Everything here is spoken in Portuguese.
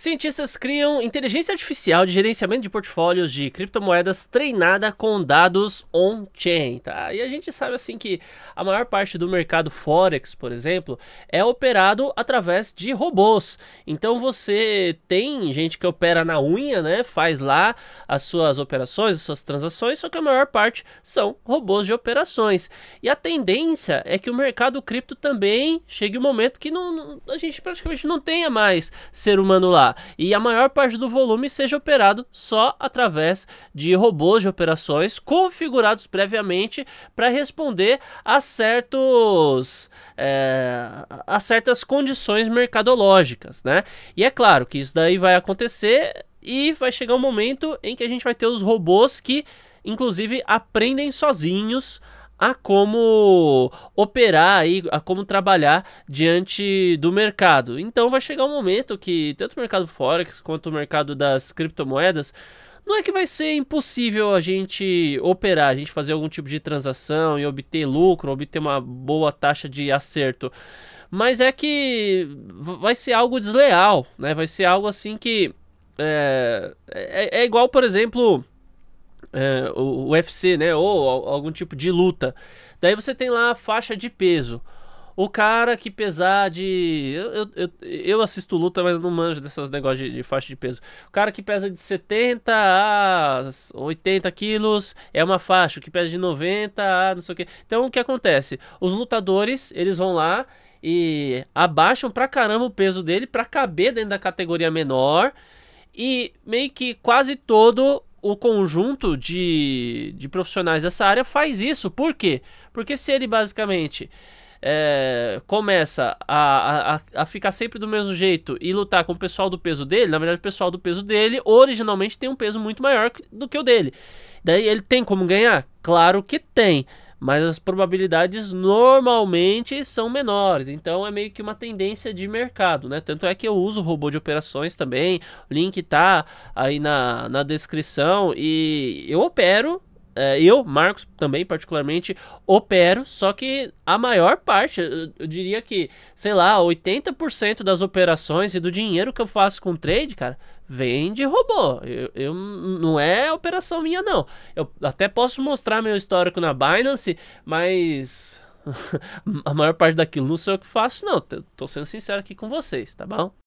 Cientistas criam inteligência artificial de gerenciamento de portfólios de criptomoedas treinada com dados on-chain, tá? E a gente sabe assim que a maior parte do mercado forex, por exemplo, é operado através de robôs. Então você tem gente que opera na unha, né? Faz lá as suas operações, as suas transações, só que a maior parte são robôs de operações. E a tendência é que o mercado cripto também chegue um momento que não, a gente praticamente não tenha mais ser humano lá e a maior parte do volume seja operado só através de robôs de operações configurados previamente para responder a certos é, a certas condições mercadológicas, né? E é claro que isso daí vai acontecer e vai chegar um momento em que a gente vai ter os robôs que inclusive aprendem sozinhos a como operar aí, a como trabalhar diante do mercado. Então vai chegar um momento que tanto o mercado forex quanto o mercado das criptomoedas não é que vai ser impossível a gente operar, a gente fazer algum tipo de transação e obter lucro, obter uma boa taxa de acerto. Mas é que vai ser algo desleal, né? Vai ser algo assim que é, é, é igual, por exemplo, é, o UFC, né? Ou algum tipo de luta. Daí você tem lá a faixa de peso. O cara que pesar de. Eu, eu, eu assisto luta, mas não manjo desses negócios de, de, faixa de peso. O cara que pesa de 70 a 80 quilos é uma faixa. O que pesa de 90 a não sei o que. Então o que acontece? Os lutadores, eles vão lá e abaixam pra caramba o peso dele pra caber dentro da categoria menor. E meio que quase todo o conjunto de, de profissionais dessa área faz isso. Por quê? Porque se ele basicamente é, começa a, a, a, ficar sempre do mesmo jeito e lutar com o pessoal do peso dele, na verdade o pessoal do peso dele originalmente tem um peso muito maior do que o dele. Daí ele tem como ganhar? Claro que tem mas as probabilidades normalmente são menores. Então é meio que uma tendência de mercado, né? Tanto é que eu uso robô de operações também. O link tá aí na, na descrição e eu opero é, eu, Marcos, também particularmente, opero, só que a maior parte, eu diria que, sei lá, 80% das operações e do dinheiro que eu faço com trade, cara, vem de robô. Eu, eu, não é operação minha, não. Eu até posso mostrar meu histórico na Binance, mas a maior parte daquilo não sou eu que faço, não. Tô sendo sincero aqui com vocês, tá bom?